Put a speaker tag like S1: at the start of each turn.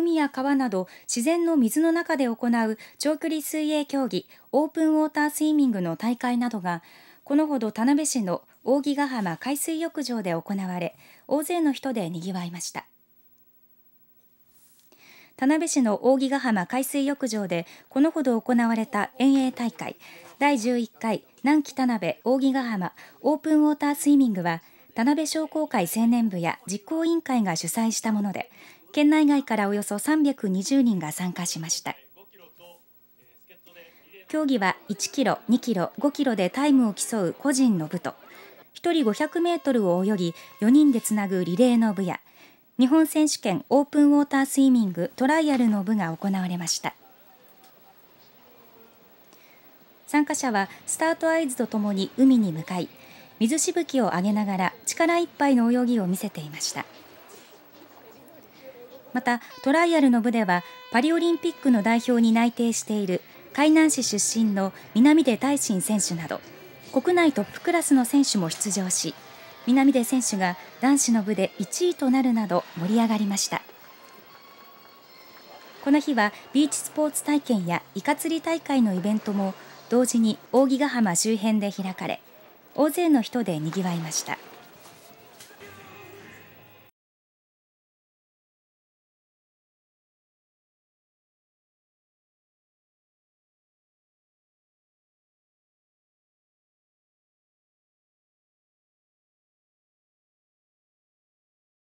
S1: 海や川など自然の水の中で行う長距離水泳競技オープンウォータースイミングの大会などがこのほど田辺市の扇ヶ浜海水浴場で行われ大勢の人でにぎわいました。田辺市の扇ヶ浜海水浴場でこのほど行われた遠泳大会第11回南紀田辺扇ヶ浜オープンウォータースイミングは田辺商工会青年部や実行委員会が主催したもので県内外からおよそ320人が参加しました競技は1キロ、2キロ、5キロでタイムを競う個人の部と1人500メートルを泳ぎ4人でつなぐリレーの部や日本選手権オープンウォータースイミングトライアルの部が行われました参加者はスタート合図とともに海に向かい水しぶきを上げながら力いっぱいの泳ぎを見せていました。またトライアルの部ではパリオリンピックの代表に内定している海南市出身の南出大臣選手など国内トップクラスの選手も出場し南出選手が男子の部で1位となるなど盛り上がりましたこの日はビーチスポーツ体験やイカ釣り大会のイベントも同時に扇ヶ浜周辺で開かれ大勢の人でにぎわいました。